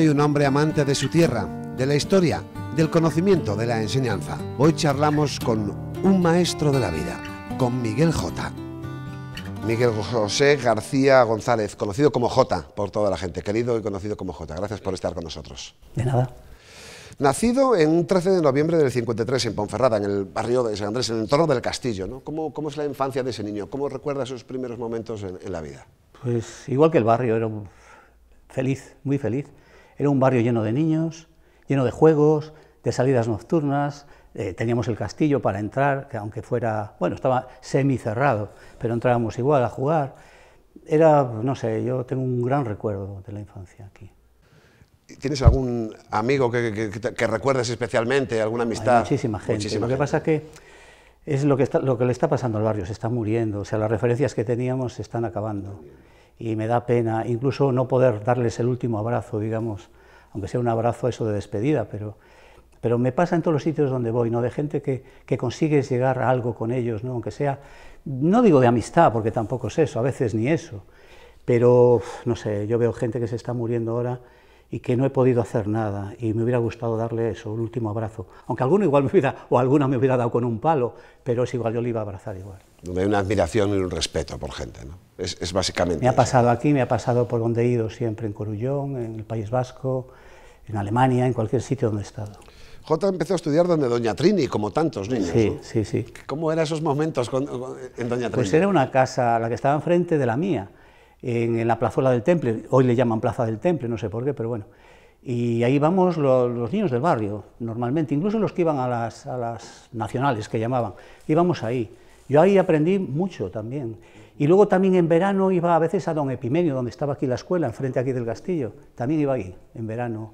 y un hombre amante de su tierra, de la historia, del conocimiento, de la enseñanza. Hoy charlamos con un maestro de la vida, con Miguel J. Miguel José García González, conocido como J por toda la gente, querido y conocido como J. Gracias por estar con nosotros. De nada. Nacido en un 13 de noviembre del 53 en Ponferrada, en el barrio de San Andrés, en el entorno del castillo. ¿Cómo, es la infancia de ese niño? ¿Cómo recuerda sus primeros momentos en, la vida? Pues igual que el barrio, era feliz, muy feliz. Era un barrio lleno de niños, lleno de juegos, de salidas nocturnas. Eh, teníamos el castillo para entrar, que aunque fuera, bueno, estaba semi cerrado, pero entrábamos igual a jugar. Era, no sé, yo tengo un gran recuerdo de la infancia aquí. ¿Tienes algún amigo que, que, recuerdes especialmente, alguna amistad? muchísima gente. lo que pasa que es lo que, está, lo que le está pasando al barrio, se está muriendo, o sea, las referencias que teníamos se están acabando y me da pena incluso no poder darles el último abrazo, digamos, aunque sea un abrazo eso de despedida, pero, pero me pasa en todos los sitios donde voy, ¿no? de gente que, que consigues llegar a algo con ellos, ¿no? aunque sea, no digo de amistad, porque tampoco es eso, a veces ni eso, pero no sé, yo veo gente que se está muriendo ahora y que no he podido hacer nada y me hubiera gustado darle eso, un último abrazo. Aunque alguno igual me hubiera, o alguna me hubiera dado con un palo, pero es igual, yo le iba a abrazar igual. Donde hay una admiración y un respeto por gente, ¿no? Es, es básicamente. Me ha pasado aquí, me ha pasado por donde he ido siempre, en Corullón, en el País Vasco, en Alemania, en cualquier sitio donde he estado. J empezó a estudiar donde Doña Trini, como tantos niños. Sí, sí, sí. ¿Cómo eran esos momentos en Doña pues Trini? Pues era una casa, la que estaba enfrente de la mía en, la plazuela del Temple, hoy le llaman Plaza del Temple, no sé por qué, pero bueno. Y ahí vamos los, niños del barrio, normalmente, incluso los que iban a las, a las nacionales que llamaban, íbamos ahí. Yo ahí aprendí mucho también. Y luego también en verano iba a veces a Don Epimenio, donde estaba aquí la escuela, enfrente aquí del castillo. También iba ahí, en verano.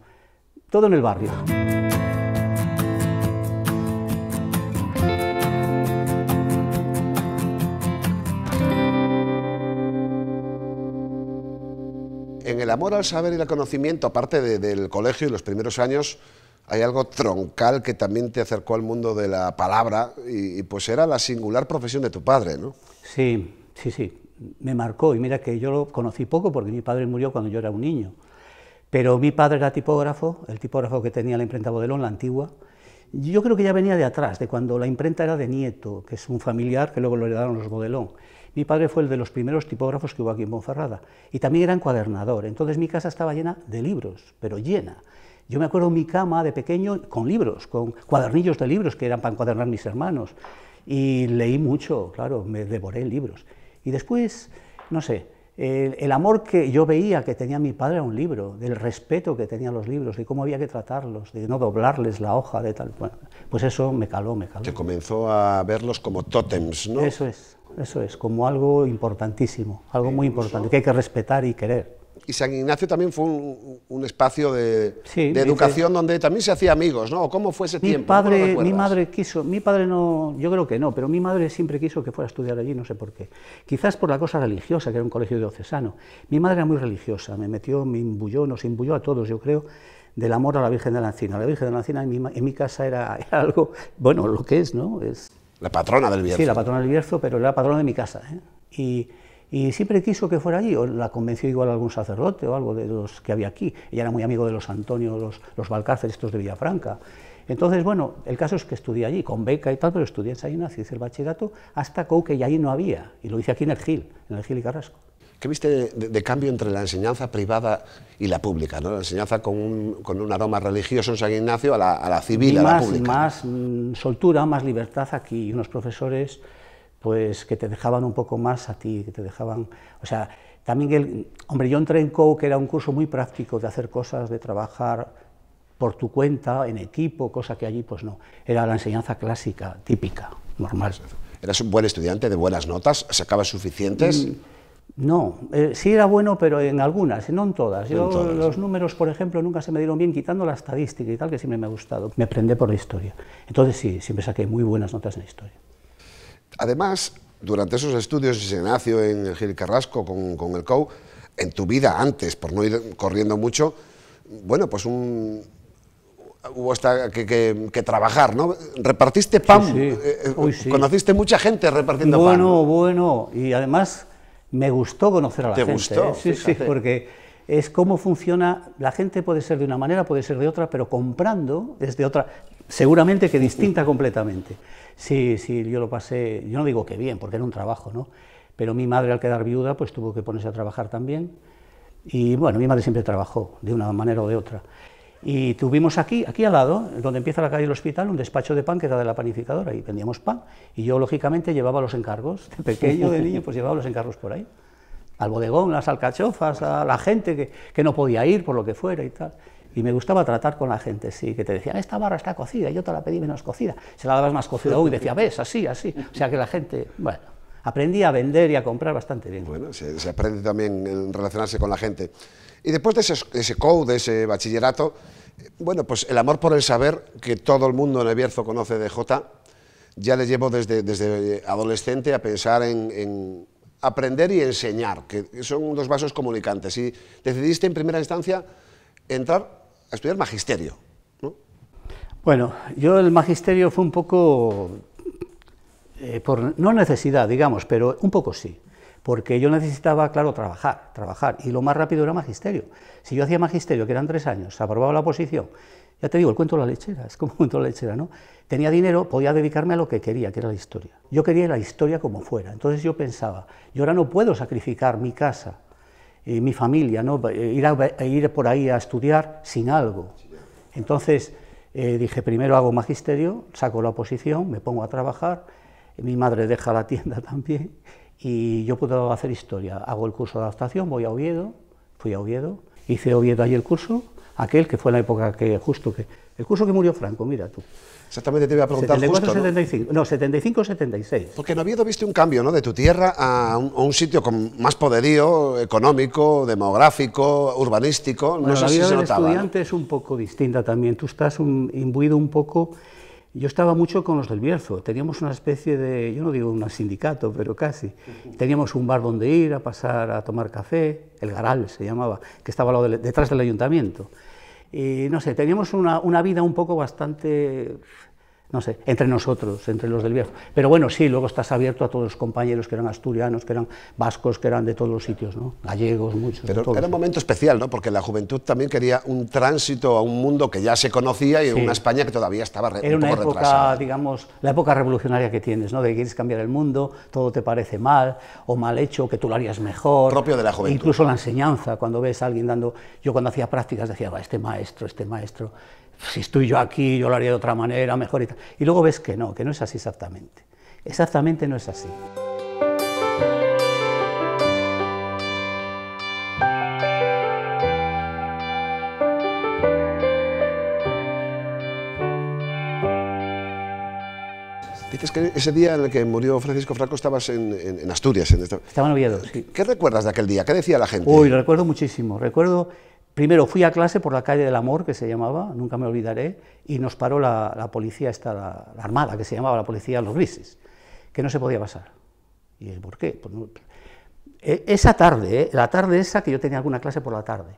Todo en el barrio. el amor al saber y al conocimiento, aparte del colegio y los primeros años, hay algo troncal que también te acercó al mundo de la palabra y, pues era la singular profesión de tu padre, ¿no? Sí, sí, sí, me marcó y mira que yo lo conocí poco porque mi padre murió cuando yo era un niño, pero mi padre era tipógrafo, el tipógrafo que tenía la imprenta Bodelón, la antigua, yo creo que ya venía de atrás, de cuando la imprenta era de Nieto, que es un familiar que luego lo heredaron los Bodelón. Mi padre fue el de los primeros tipógrafos que hubo aquí en Bonferrada y también era encuadernador. Entonces mi casa estaba llena de libros, pero llena. Yo me acuerdo mi cama de pequeño con libros, con cuadernillos de libros que eran para encuadernar mis hermanos. Y leí mucho, claro, me devoré libros. Y después, no sé, el, amor que yo veía que tenía mi padre a un libro, del respeto que tenía los libros, de cómo había que tratarlos, de no doblarles la hoja, de tal. pues eso me caló, me caló. Te comenzó a verlos como tótems, ¿no? Eso es, eso es, como algo importantísimo, algo e muy importante, que hay que respetar y querer y San Ignacio también fue un, espacio de, educación donde también se hacía amigos, ¿no? ¿Cómo fue ese mi Padre, mi madre quiso, mi padre no, yo creo que no, pero mi madre siempre quiso que fuera a estudiar allí, no sé por qué. Quizás por la cosa religiosa, que era un colegio diocesano. Mi madre era muy religiosa, me metió, me imbuyó, nos imbuyó a todos, yo creo, del amor a la Virgen de la Encina. La Virgen de la Encina en mi, casa era, algo, bueno, lo que es, ¿no? Es, la patrona del Bierzo. Sí, la patrona del Bierzo, pero era la patrona de mi casa. ¿eh? Y y siempre quiso que fuera allí, o la convenció igual algún sacerdote o algo de los que había aquí. Ella era muy amigo de los Antonio, los, los estos de Villafranca. Entonces, bueno, el caso es que estudié allí, con beca y tal, pero estudié en San Ignacio, hice el bachillerato hasta que y ahí no había, y lo hice aquí en el Gil, en el Gil y Carrasco. ¿Qué viste de, cambio entre la enseñanza privada y la pública? ¿no? La enseñanza con un, con aroma religioso en San Ignacio a la, a la civil, a más, la pública. Más mm, soltura, más libertad aquí, unos profesores pues que te dejaban un poco más a ti, que te dejaban, o sea, también el, hombre, yo entré en Co, que era un curso muy práctico de hacer cosas, de trabajar por tu cuenta, en equipo, cosa que allí pues no, era la enseñanza clásica, típica, normal. ¿Eras un buen estudiante de buenas notas? ¿Sacabas suficientes? Mm, no, eh, sí era bueno, pero en algunas, no en todas. Yo, Los números, por ejemplo, nunca se me dieron bien, quitando la estadística y tal, que siempre me ha gustado. Me aprendí por la historia. Entonces sí, siempre saqué muy buenas notas en la historia. Además, durante esos estudios y Ignacio en Gil Carrasco con, el COU, en tu vida antes, por no ir corriendo mucho, bueno, pues un, hubo hasta que, trabajar, ¿no? Repartiste pan, eh, conociste mucha gente repartiendo pan. Bueno, bueno, y además me gustó conocer a la ¿Te gente. Gustó, ¿eh? Sí, sí, porque es cómo funciona, la gente puede ser de una manera, puede ser de otra, pero comprando es de otra, seguramente que distinta completamente. Sí, sí, yo lo pasé, yo no digo que bien, porque era un trabajo, ¿no? Pero mi madre al quedar viuda, pues tuvo que ponerse a trabajar también. Y bueno, mi madre siempre trabajó, de una manera o de otra. Y tuvimos aquí, aquí al lado, donde empieza la calle del hospital, un despacho de pan que era de la panificadora y vendíamos pan. Y yo, lógicamente, llevaba los encargos, de pequeño, de niño, pues llevaba los encargos por ahí. Al bodegón, las alcachofas, a la gente que, que no podía ir por lo que fuera y tal. Y me gustaba tratar con la gente, sí, que te decían, esta barra está cocida, yo te la pedí menos cocida. Se la dabas más cocida, y decía, ves, así, así. O sea que la gente, bueno, aprendí a vender y a comprar bastante bien. Bueno, se, aprende también en relacionarse con la gente. Y después de ese, code, ese de ese bachillerato, eh, bueno, pues el amor por el saber, que todo el mundo en el Bierzo conoce de J, ya le llevo desde, desde adolescente a pensar en, en aprender y enseñar, que son dos vasos comunicantes. Y decidiste en primera instancia entrar a estudiar magisterio. ¿no? Bueno, yo el magisterio fue un poco, eh, por, no necesidad, digamos, pero un poco sí porque yo necesitaba, claro, trabajar, trabajar, y lo más rápido era magisterio. Si yo hacía magisterio, que eran tres años, aprobaba la posición. ya te digo, el cuento de la lechera, es como el cuento de la lechera, ¿no? Tenía dinero, podía dedicarme a lo que quería, que era la historia. Yo quería la historia como fuera, entonces yo pensaba, yo ahora no puedo sacrificar mi casa, eh, mi familia, ¿no? Eh, ir, a, ir por ahí a estudiar sin algo. Entonces eh, dije, primero hago magisterio, saco la oposición, me pongo a trabajar, mi madre deja la tienda también y yo puedo hacer historia. Hago el curso de adaptación, voy a Oviedo, fui a Oviedo, hice Oviedo allí el curso, aquel que fue la época que justo que el curso que murió Franco, mira tú. Exactamente te iba a preguntar justo, 75, ¿no? 75, 76. Porque no Oviedo viste un cambio, ¿no? De tu tierra a un, sitio con más poderío económico, demográfico, urbanístico. no sé la vida del estudiante es un poco distinta también. Tú estás un, imbuido un poco. Yo estaba mucho con los del Bierzo. Teníamos una especie de, yo no digo un sindicato, pero casi. Teníamos un bar donde ir a pasar a tomar café, el Garal se llamaba, que estaba detrás del ayuntamiento. Y eh, no sé, teníamos una, una vida un poco bastante no sé, entre nosotros, entre los del viejo. Pero bueno, sí, luego estás abierto a todos los compañeros que eran asturianos, que eran vascos, que eran de todos los sitios, ¿no? Gallegos, muchos. Pero era un momento especial, ¿no? Porque la juventud también quería un tránsito a un mundo que ya se conocía y una España que todavía estaba Era una época, digamos, la época revolucionaria que tienes, ¿no? De que quieres cambiar el mundo, todo te parece mal o mal hecho, que tú lo harías mejor. Propio de la juventud. incluso la enseñanza, cuando ves a alguien dando... Yo cuando hacía prácticas decía, va, este maestro, este maestro si estoy yo aquí, yo lo haría de otra manera, mejor y tal. Y luego ves que no, que no es así exactamente. Exactamente no es así. Dices que ese día en el que murió Francisco Franco estabas en, Asturias. En esta... Estaba en ¿Qué recuerdas de aquel día? ¿Qué decía la gente? Uy, lo recuerdo muchísimo. Recuerdo Primero fui a clase por la calle del amor, que se llamaba, nunca me olvidaré, y nos paró la, policía, esta, la, armada, que se llamaba la policía los grises, que no se podía pasar. ¿Y por qué? Pues eh, esa tarde, eh, la tarde esa que yo tenía alguna clase por la tarde,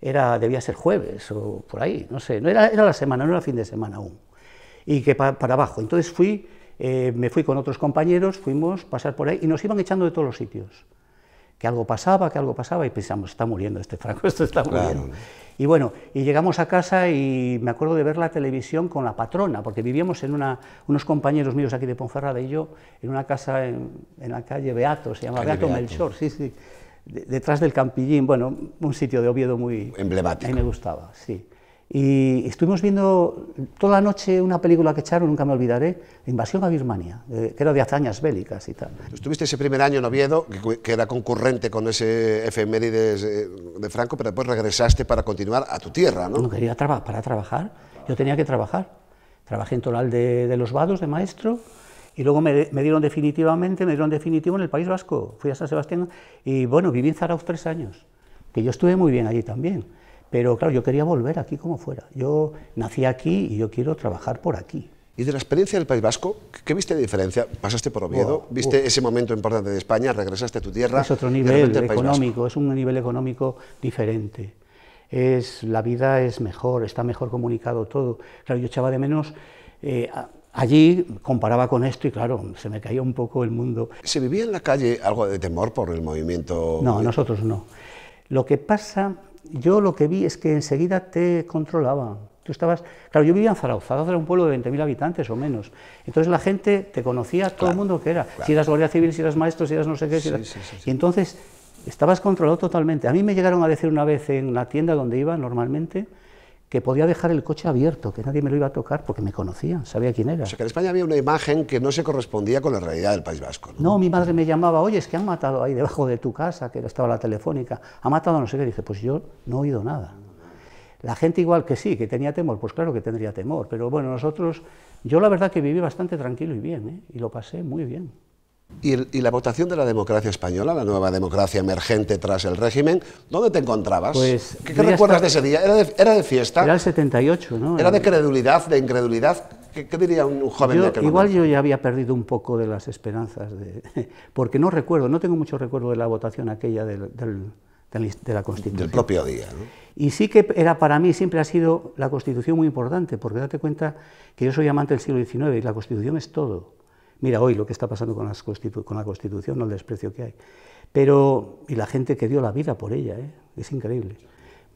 era, debía ser jueves o por ahí, no sé, era, la semana, no era fin de semana aún, y que para abajo. Entonces fui, eh, me fui con otros compañeros, fuimos a pasar por ahí y nos iban echando de todos los sitios que algo pasaba, que algo pasaba, y pensamos, está muriendo este Franco, esto está muriendo. Y bueno, y llegamos a casa y me acuerdo de ver la televisión con la patrona, porque vivíamos en una, unos compañeros míos aquí de Ponferrada y yo, en una casa en, la calle Beato, se llama Beato, Melchor, sí, sí, detrás del Campillín, bueno, un sitio de Oviedo muy... Emblemático. A me gustaba, sí. Y estuvimos viendo toda la noche una película que echaron, nunca me olvidaré, Invasión a Birmania, eh, que era de hazañas bélicas y tal. Estuviste ese primer año en Oviedo, que, era concurrente con ese efemérides eh, de Franco, pero después regresaste para continuar a tu tierra, ¿no? No quería trabajar, para trabajar, yo tenía que trabajar. Trabajé en tonal de, los Vados, de maestro, y luego me, dieron definitivamente, me dieron definitivo en el País Vasco. Fui a San Sebastián y, bueno, viví en Zarauz tres años, que yo estuve muy bien allí también pero claro, yo quería volver aquí como fuera. Yo nací aquí y yo quiero trabajar por aquí. ¿Y de la experiencia del País Vasco, qué viste de diferencia? Pasaste por Oviedo, viste ese momento importante de España, regresaste a tu tierra. Es otro nivel económico, es un nivel económico diferente. Es, la vida es mejor, está mejor comunicado todo. Claro, yo echaba de menos eh, Allí comparaba con esto y claro, se me caía un poco el mundo. ¿Se vivía en la calle algo de temor por el movimiento? No, nosotros no. Lo que pasa yo lo que vi es que enseguida te controlaban. Tú estabas, claro, yo vivía en Zarauz, era un pueblo de 20.000 habitantes o menos. Entonces la gente te conocía, todo el mundo que era. Si eras guardia civil, si eras maestro, si eras no sé qué. y entonces estabas controlado totalmente. A mí me llegaron a decir una vez en la tienda donde iba normalmente, que podía dejar el coche abierto, que nadie me lo iba a tocar porque me conocían, sabía quién era. O sea, que en España había una imagen que no se correspondía con la realidad del País Vasco. No, mi madre me llamaba, oye, es que han matado ahí debajo de tu casa, que estaba la telefónica, ha matado a no sé qué. dije, pues yo no he oído nada. La gente igual que sí, que tenía temor, pues claro que tendría temor, pero bueno, nosotros, yo la verdad que viví bastante tranquilo y bien, ¿eh? y lo pasé muy bien. Y, la votación de la democracia española, la nueva democracia emergente tras el régimen, ¿dónde te encontrabas? Pues, ¿Qué, recuerdas de ese día? ¿Era de, fiesta? Era el 78, ¿no? ¿Era de credulidad, de incredulidad? ¿Qué, diría un joven de aquel Igual yo ya había perdido un poco de las esperanzas, de, porque no recuerdo, no tengo mucho recuerdo de la votación aquella del, de la Constitución. Del propio día. ¿no? Y sí que era para mí, siempre ha sido la Constitución muy importante, porque date cuenta que yo soy amante del siglo XIX y la Constitución es todo. Mira hoy lo que está pasando con, con la Constitución, no el desprecio que hay. Pero, y la gente que dio la vida por ella, ¿eh? es increíble.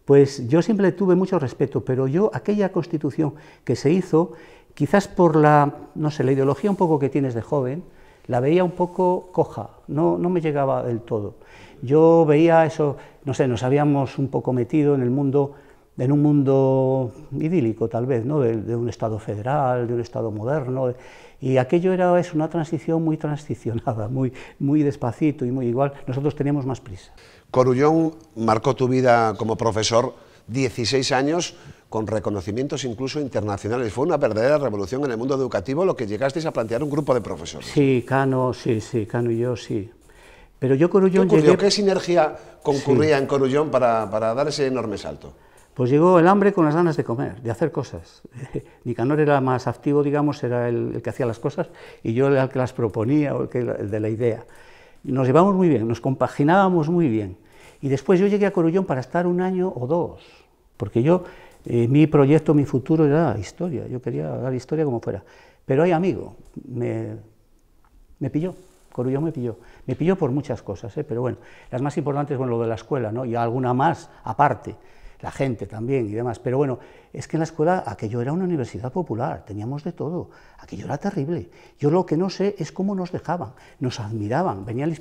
Pues yo siempre tuve mucho respeto, pero yo aquella Constitución que se hizo, quizás por la, no sé, la ideología un poco que tienes de joven, la veía un poco coja, no, no me llegaba del todo. Yo veía eso, no sé, nos habíamos un poco metido en el mundo en un mundo idílico tal vez, ¿no? de, de un Estado federal, de un Estado moderno, de, y aquello era es una transición muy transicionada, muy, muy despacito y muy igual. Nosotros teníamos más prisa. Corullón marcó tu vida como profesor 16 años con reconocimientos incluso internacionales. Fue una verdadera revolución en el mundo educativo lo que llegasteis a plantear un grupo de profesores. Sí, Cano, sí, sí, Cano y yo, sí. Pero yo Corullón ¿Qué, ¿Qué sinergia concurría en Corullón para, para dar ese enorme salto? Pues llegó el hambre con las ganas de comer, de hacer cosas. Nicanor era más activo, digamos, era el, que hacía las cosas y yo era el que las proponía o el, que, de la idea. Nos llevamos muy bien, nos compaginábamos muy bien. Y después yo llegué a Corullón para estar un año o dos, porque yo, eh, mi proyecto, mi futuro era historia, yo quería dar historia como fuera. Pero hay amigo, me, pilló. Corullón me pilló. Me pilló por muchas cosas, ¿eh? pero bueno, las más importantes, bueno, lo de la escuela, ¿no? Y alguna más aparte la gente también y demás. Pero bueno, es que en la escuela aquello era una universidad popular, teníamos de todo, aquello era terrible. Yo lo que no sé es cómo nos dejaban, nos admiraban, venían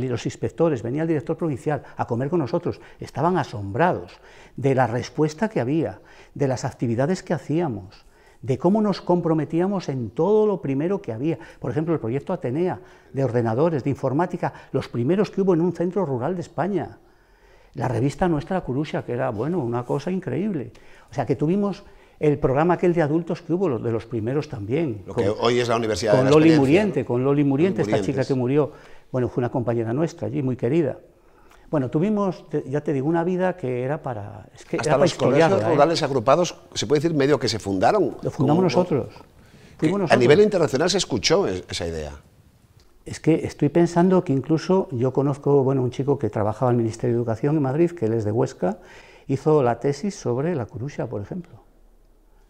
los inspectores, venía el director provincial a comer con nosotros, estaban asombrados de la respuesta que había, de las actividades que hacíamos de cómo nos comprometíamos en todo lo primero que había. Por ejemplo, el proyecto Atenea de ordenadores, de informática, los primeros que hubo en un centro rural de España. La revista nuestra, Curusha, que era, bueno, una cosa increíble. O sea, que tuvimos el programa aquel de adultos que hubo, de los primeros también. Lo que hoy es la Universidad de la Loli Muriente, Con Loli Muriente, esta chica que murió, bueno, fue una compañera nuestra allí, muy querida. Bueno, tuvimos, ya te digo, una vida que era para... Es que Hasta los colegios ¿eh? rurales agrupados, se puede decir medio que se fundaron. Lo fundamos nosotros. nosotros. A nivel internacional se escuchó esa idea. Es que estoy pensando que incluso yo conozco, bueno, un chico que trabajaba en el Ministerio de Educación en Madrid, que él es de Huesca, hizo la tesis sobre la curusha por ejemplo,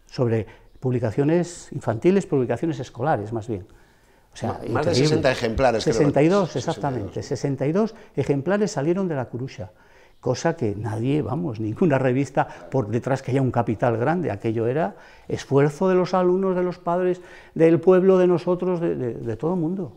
sobre publicaciones infantiles, publicaciones escolares, más bien. O sea, más de 60 ejemplares. 62, exactamente. 62. ejemplares salieron de la curusha cosa que nadie, vamos, ninguna revista por detrás que haya un capital grande, aquello era esfuerzo de los alumnos, de los padres, del pueblo, de nosotros, de, todo el mundo.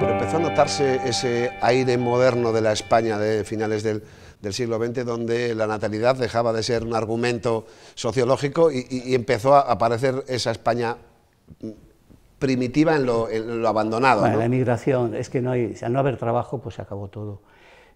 Pero empezó a notarse ese aire moderno de la España de finales del del siglo XX donde la natalidad dejaba de ser un argumento sociológico y, empezó a aparecer esa España mm, primitiva en lo, abandonado. en La emigración, es que no hay, al no haber trabajo, pues se acabó todo.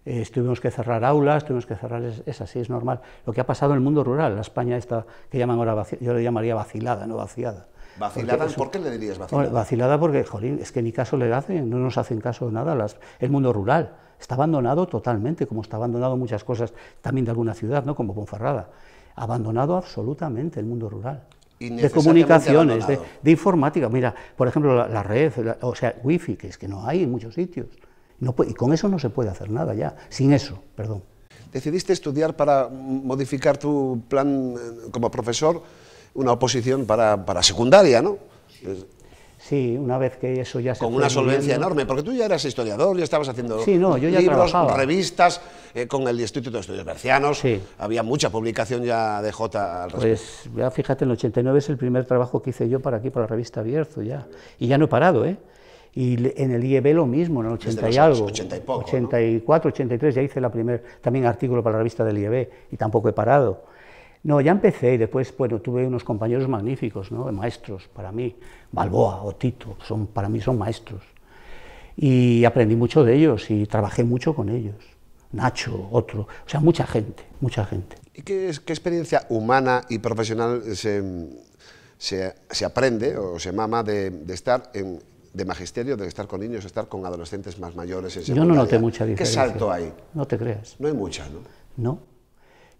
Eh, tuvimos que cerrar aulas, tuvimos que cerrar, es, es, así, es normal. Lo que ha pasado en el mundo rural, la España esta que llaman ahora, yo le llamaría vacilada, no vaciada. ¿Vacilada? Porque, ¿Por qué le dirías vacilada? vacilada porque, jolín, es que ni caso le hacen, no nos hacen caso de nada las, el mundo rural está abandonado totalmente, como está abandonado muchas cosas también de alguna ciudad, ¿no? como Ponferrada. Abandonado absolutamente el mundo rural. De comunicaciones, de, informática. Mira, por ejemplo, la, red, o sea, wifi, que es que no hay en muchos sitios. y con eso no se puede hacer nada ya, sin eso, perdón. Decidiste estudiar para modificar tu plan eh, como profesor, una oposición para, para secundaria, ¿no? Sí, una vez que eso ya se Con una solvencia enorme, porque tú ya eras historiador, ya estabas haciendo sí, no, yo ya libros, revistas, eh, con el Instituto de Estudios Bercianos, había mucha publicación ya de J al respecto. Pues ya fíjate, en el 89 es el primer trabajo que hice yo para aquí, para la revista Abierto, ya. Y ya no he parado, ¿eh? Y en el IEB lo mismo, en el 80 y algo. 80 y poco, 84, 83, ya hice la primer, también artículo para la revista del IEB, y tampoco he parado. No, ya empecé y después, bueno, tuve unos compañeros magníficos, ¿no? Maestros para mí, Balboa o Tito, son, para mí son maestros. Y aprendí mucho de ellos y trabajé mucho con ellos. Nacho, otro, o sea, mucha gente, mucha gente. ¿Y qué, experiencia humana y profesional se, se, se aprende o se mama de, estar en, de magisterio de estar con niños, estar con adolescentes más mayores. Yo no noté mucha diferencia. ¿Qué salto hay? No te creas. No hay mucha, ¿no? No.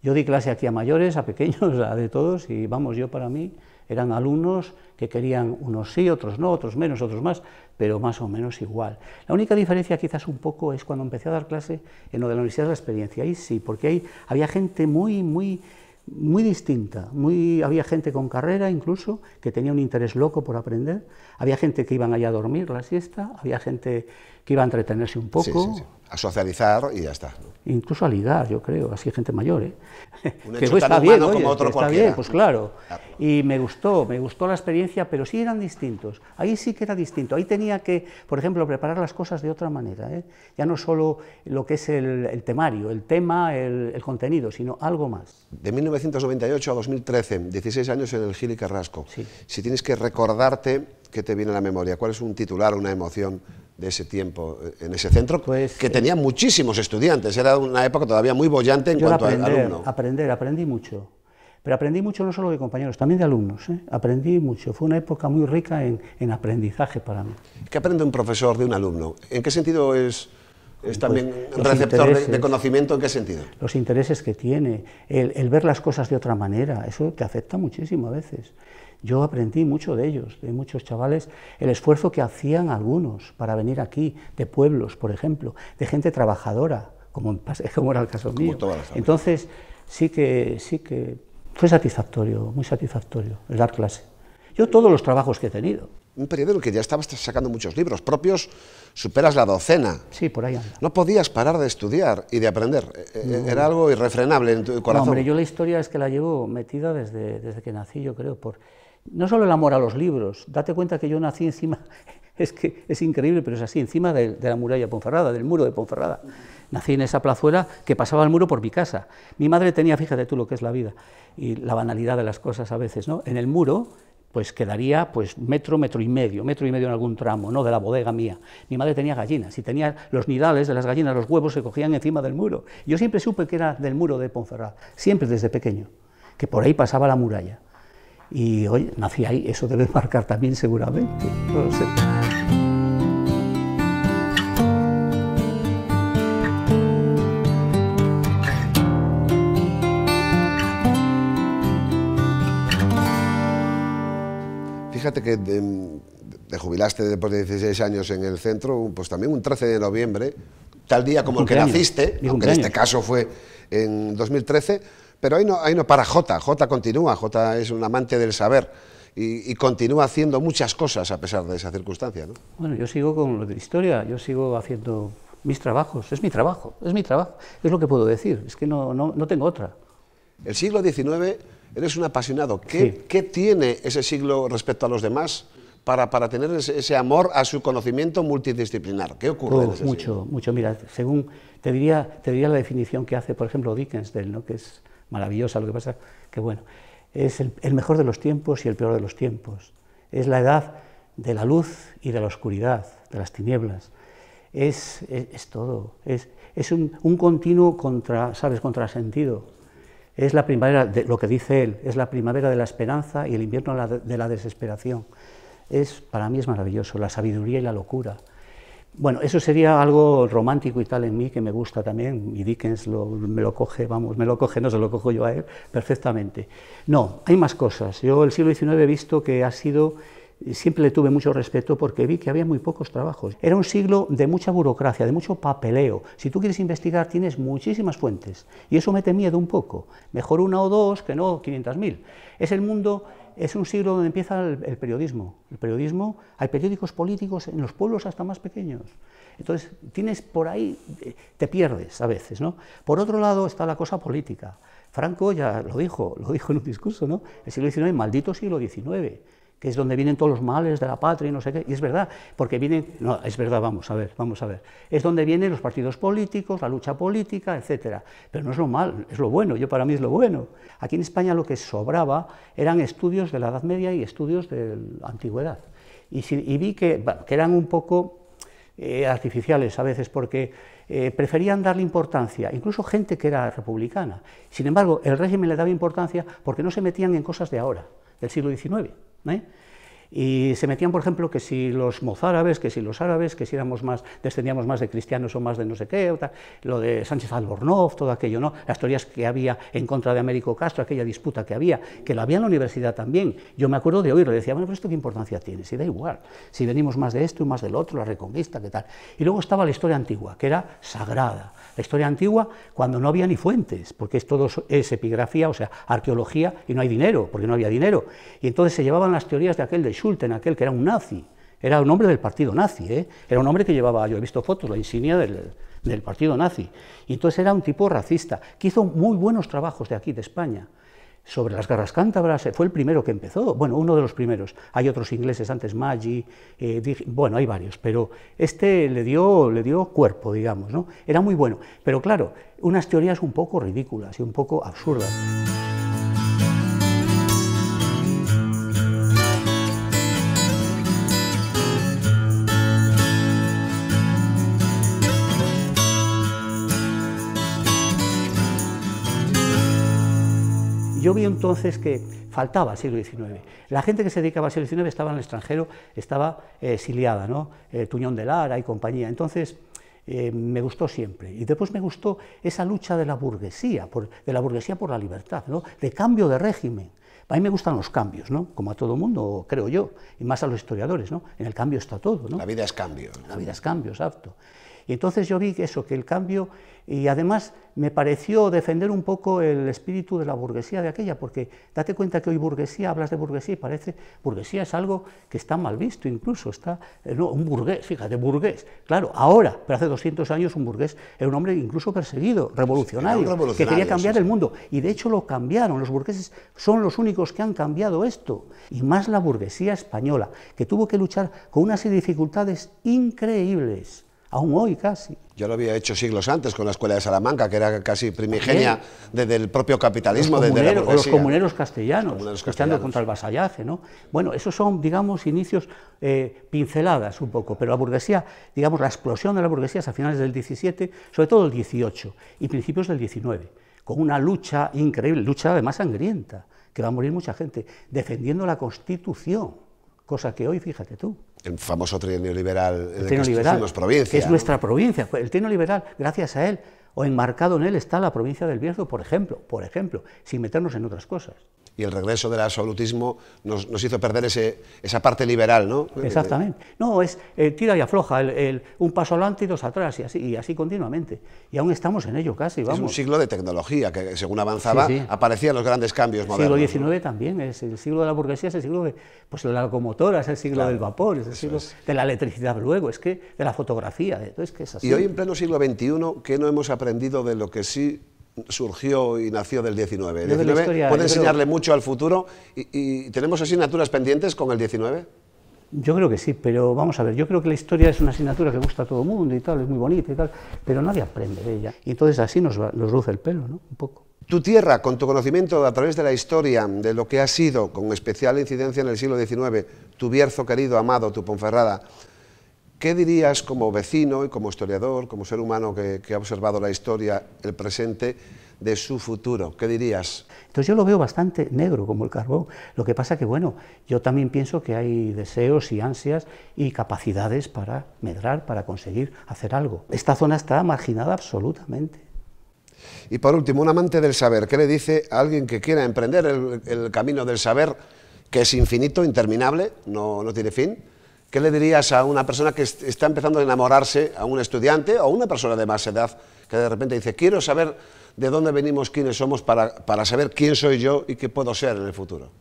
Yo di clase aquí a mayores, a pequeños, a de todos, y vamos, yo para mí eran alumnos que querían unos sí, otros no, otros menos, otros más, pero más o menos igual. La única diferencia quizás un poco es cuando empecé a dar clase en lo de la Universidad de la Experiencia, ahí sí, porque ahí había gente muy, muy, muy distinta. Muy, había gente con carrera incluso, que tenía un interés loco por aprender, había gente que iban allá a dormir la siesta, había gente que iba a entretenerse un poco a socializar y ya está. Incluso a ligar, yo creo, así gente mayor. ¿eh? está bien, está bien, pues claro. Y me gustó, me gustó la experiencia, pero sí eran distintos. Ahí sí que era distinto. Ahí tenía que, por ejemplo, preparar las cosas de otra manera. ¿eh? Ya no solo lo que es el, temario, el tema, el, contenido, sino algo más. De 1998 a 2013, 16 años en el Gil Carrasco. Si tienes que recordarte, ¿qué te viene a la memoria? ¿Cuál es un titular, una emoción de ese tiempo eh, en ese centro pues que tenía muchísimos estudiantes, era una época todavía muy bollante en cuanto a alumnos. Aprender, aprendí mucho. Pero aprendí mucho no solo de compañeros, también de alumnos. ¿eh? Aprendí mucho. Fue una época muy rica en, en, aprendizaje para mí. ¿Qué aprende un profesor de un alumno? ¿En qué sentido es, pues también receptor de, conocimiento? ¿En qué sentido? Los intereses que tiene, el, el ver las cosas de otra manera, eso te afecta muchísimo a veces. Yo aprendí mucho de ellos, de muchos chavales, el esfuerzo que hacían algunos para venir aquí, de pueblos, por ejemplo, de gente trabajadora, como, como era el caso mío. Entonces, sí que, sí que fue satisfactorio, muy satisfactorio el dar clase. Yo todos los trabajos que he tenido. Un periodo en que ya estabas sacando muchos libros propios, superas la docena. Sí, por ahí anda. No podías parar de estudiar y de aprender. Eh, eh, era algo irrefrenable en tu corazón. hombre, yo la historia es que la llevo metida desde, desde que nací, yo creo, por no solo el amor a los libros, date cuenta que yo nací encima, es que es increíble, pero es así, encima de, la muralla de Ponferrada, del muro de Ponferrada. Nací en esa plazuela que pasaba el muro por mi casa. Mi madre tenía, fíjate tú lo que es la vida y la banalidad de las cosas a veces, ¿no? En el muro pues quedaría pues metro, metro y medio, metro y medio en algún tramo, ¿no? de la bodega mía. Mi madre tenía gallinas y tenía los nidales de las gallinas, los huevos se cogían encima del muro. Yo siempre supe que era del muro de Ponferrada, siempre desde pequeño, que por ahí pasaba la muralla. Y hoy nací ahí, eso debe marcar también seguramente, no sé. Fíjate que te jubilaste después de 16 años en el centro, pues también un 13 de noviembre, tal día como el que naciste, aunque en este caso fue en 2013 pero ahí no, ahí no para J, J continúa, J es un amante del saber y, continúa haciendo muchas cosas a pesar de esa circunstancia. ¿no? Bueno, yo sigo con lo de la historia, yo sigo haciendo mis trabajos, es mi trabajo, es mi trabajo, es lo que puedo decir, es que no, no, no tengo otra. El siglo XIX, eres un apasionado, ¿Qué, ¿qué tiene ese siglo respecto a los demás? Para, para, tener ese, amor a su conocimiento multidisciplinar. ¿Qué ocurre? en ese mucho, mucho. Mira, según te diría, te diría la definición que hace, por ejemplo, Dickens del, ¿no? que es maravillosa, lo que pasa que bueno, es el, mejor de los tiempos y el peor de los tiempos. Es la edad de la luz y de la oscuridad, de las tinieblas. Es, todo, es, un, continuo contra, ¿sabes?, contrasentido. Es la primavera, de, lo que dice él, es la primavera de la esperanza y el invierno de la desesperación. Es, para mí es maravilloso, la sabiduría y la locura. Bueno, eso sería algo romántico y tal en mí que me gusta también, y Dickens lo, me lo coge, vamos, me lo coge, no se lo cojo yo a él perfectamente. No, hay más cosas. Yo el siglo XIX he visto que ha sido, siempre le tuve mucho respeto porque vi que había muy pocos trabajos. Era un siglo de mucha burocracia, de mucho papeleo. Si tú quieres investigar tienes muchísimas fuentes, y eso mete miedo un poco. Mejor una o dos que no 500.000. Es el mundo es un siglo donde empieza el, periodismo. El periodismo, hay periódicos políticos en los pueblos hasta más pequeños. Entonces, tienes por ahí, eh, te pierdes a veces, ¿no? Por otro lado está la cosa política. Franco ya lo dijo, lo dijo en un discurso, ¿no? El siglo XIX, maldito siglo XIX que es donde vienen todos los males de la patria y no sé qué. Y es verdad, porque vienen, no, es verdad, vamos a ver, vamos a ver. Es donde vienen los partidos políticos, la lucha política, etcétera. Pero no es lo mal, es lo bueno, yo para mí es lo bueno. Aquí en España lo que sobraba eran estudios de la Edad Media y estudios de la Antigüedad. Y, vi que, eran un poco eh, artificiales a veces, porque eh, preferían darle importancia, incluso gente que era republicana. Sin embargo, el régimen le daba importancia porque no se metían en cosas de ahora, del siglo XIX. né? y se metían, por ejemplo, que si los mozárabes, que si los árabes, que si más, descendíamos más de cristianos o más de no sé qué, lo de Sánchez Albornoz, todo aquello, ¿no? Las teorías que había en contra de Américo Castro, aquella disputa que había, que la había en la universidad también. Yo me acuerdo de oírlo, decía, bueno, pero esto qué importancia tiene, si da igual, si venimos más de esto y más del otro, la reconquista, qué tal. Y luego estaba la historia antigua, que era sagrada. La historia antigua cuando no había ni fuentes, porque es todo es epigrafía, o sea, arqueología, y no hay dinero, porque no había dinero. Y entonces se llevaban las teorías de aquel de Schulten, aquel que era un nazi, era un hombre del partido nazi, ¿eh? era un hombre que llevaba, yo he visto fotos, la insignia del, partido nazi. Y entonces era un tipo racista, que hizo muy buenos trabajos de aquí, de España sobre las garras cántabras, eh, fue el primero que empezó, bueno, uno de los primeros. Hay otros ingleses antes, Maggi, eh, bueno, hay varios, pero este le dio, le dio cuerpo, digamos, ¿no? Era muy bueno, pero claro, unas teorías un poco ridículas y un poco absurdas. yo vi entonces que faltaba el siglo XIX. La gente que se dedicaba al siglo XIX estaba en el extranjero, estaba eh, exiliada, ¿no? Eh, Tuñón de Lara y compañía. Entonces, eh, me gustó siempre. Y después me gustó esa lucha de la burguesía, por, de la burguesía por la libertad, ¿no? de cambio de régimen. A mí me gustan los cambios, ¿no? como a todo el mundo, creo yo, y más a los historiadores. ¿no? En el cambio está todo. ¿no? La vida es cambio. La vida es cambio, exacto. Y entonces yo vi eso, que el cambio, y además me pareció defender un poco el espíritu de la burguesía de aquella, porque date cuenta que hoy burguesía, hablas de burguesía y parece, burguesía es algo que está mal visto incluso, está, eh, no, un burgués, fíjate, burgués, claro, ahora, pero hace 200 años un burgués era un hombre incluso perseguido, revolucionario, que quería cambiar el mundo, y de hecho lo cambiaron, los burgueses son los únicos que han cambiado esto, y más la burguesía española, que tuvo que luchar con unas dificultades increíbles aún hoy casi. Yo lo había hecho siglos antes con la Escuela de Salamanca, que era casi primigenia desde el propio capitalismo, desde los comuneros castellanos, comuneros contra el vasallaje. ¿no? Bueno, esos son, digamos, inicios eh, pinceladas un poco, pero la burguesía, digamos, la explosión de la burguesía a finales del 17, sobre todo el 18 y principios del 19, con una lucha increíble, lucha además sangrienta, que va a morir mucha gente, defendiendo la Constitución, cosa que hoy, fíjate tú, el famoso trienio liberal liberal Es nuestra provincia, el trienio liberal, gracias a él, o enmarcado en él está la provincia del Bierzo, por ejemplo, por ejemplo, sin meternos en otras cosas y el regreso del absolutismo nos, hizo perder ese, esa parte liberal, ¿no? Exactamente. No, es eh, tira y afloja, un paso adelante y dos atrás, y así, así continuamente. Y aún estamos en ello casi, vamos. Es un siglo de tecnología, que según avanzaba, aparecían los grandes cambios modernos. siglo XIX también, es el siglo de la burguesía, es el siglo de, pues, de la locomotora, es el siglo del vapor, es el siglo de la electricidad luego, es que de la fotografía, que Y hoy en pleno siglo XXI, ¿qué no hemos aprendido de lo que sí surgió y nació del 19. puede enseñarle mucho al futuro. Y, tenemos asignaturas pendientes con el 19? Yo creo que sí, pero vamos a ver, yo creo que la historia es una asignatura que gusta a todo el mundo y tal, es muy bonita y tal, pero nadie aprende de ella. Y entonces así nos, nos luce el pelo, ¿no? Un poco. Tu tierra, con tu conocimiento a través de la historia, de lo que ha sido, con especial incidencia en el siglo XIX, tu Bierzo querido, amado, tu Ponferrada, ¿Qué dirías como vecino y como historiador, como ser humano que, ha observado la historia, el presente, de su futuro? ¿Qué dirías? Entonces pues yo lo veo bastante negro como el carbón. Lo que pasa que, bueno, yo también pienso que hay deseos y ansias y capacidades para medrar, para conseguir hacer algo. Esta zona está marginada absolutamente. Y por último, un amante del saber, ¿qué le dice a alguien que quiera emprender el, el camino del saber, que es infinito, interminable, no, no tiene fin? ¿Qué le dirías a una persona que está empezando a enamorarse, a un estudiante o a una persona de más edad que de repente dice, quiero saber de dónde venimos, quiénes somos, para, saber quién soy yo y qué puedo ser en el futuro?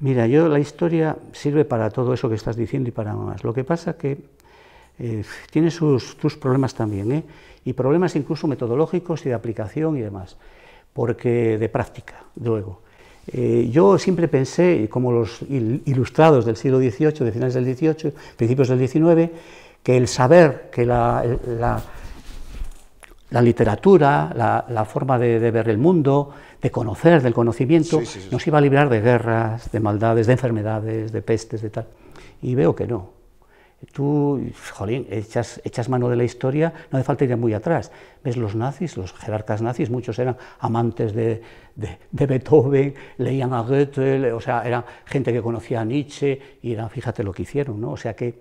Mira, yo la historia sirve para todo eso que estás diciendo y para más. Lo que pasa que eh, tiene sus, problemas también, ¿eh? y problemas incluso metodológicos y de aplicación y demás, porque de práctica, luego. Eh, yo siempre pensé, como los ilustrados del siglo XVIII, de finales del XVIII, principios del XIX, que el saber, que la, literatura, la, forma de, ver el mundo, de conocer, del conocimiento, nos iba a librar de guerras, de maldades, de enfermedades, de pestes, de tal. Y veo que no. Tú, jolín, echas, echas mano de la historia, no hace falta ir muy atrás. Ves los nazis, los jerarcas nazis, muchos eran amantes de, Beethoven, leían a Goethe, o sea, eran gente que conocía a Nietzsche y era, fíjate lo que hicieron, ¿no? O sea que,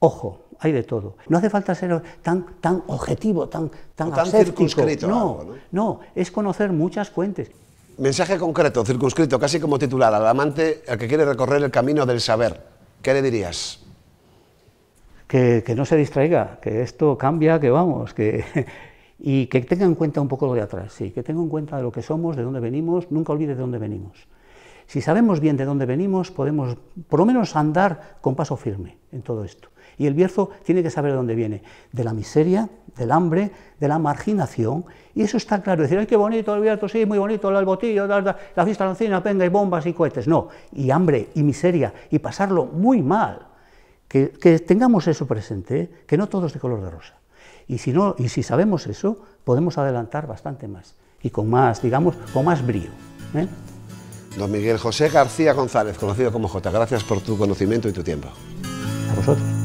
ojo, hay de todo. No hace falta ser tan, tan objetivo, tan, tan, tan circunscrito. No, no, no, es conocer muchas fuentes. Mensaje concreto, circunscrito, casi como titular, al amante, al que quiere recorrer el camino del saber. ¿Qué le dirías? que, no se distraiga, que esto cambia, que vamos, que, y que tenga en cuenta un poco lo de atrás, sí, que tenga en cuenta lo que somos, de dónde venimos, nunca olvide de dónde venimos. Si sabemos bien de dónde venimos, podemos por lo menos andar con paso firme en todo esto. Y el Bierzo tiene que saber de dónde viene, de la miseria, del hambre, de la marginación, y eso está claro. Decir, ay, qué bonito el Bierzo, sí, muy bonito, el albotillo, la, la, la fiesta venga, y bombas y cohetes. No, y hambre, y miseria, y pasarlo muy mal, que, tengamos eso presente, que no todo es de color de rosa. Y si, no, y si sabemos eso, podemos adelantar bastante más y con más, digamos, con más brío. ¿eh? Don Miguel José García González, conocido como J, gracias por tu conocimiento y tu tiempo. A vosotros.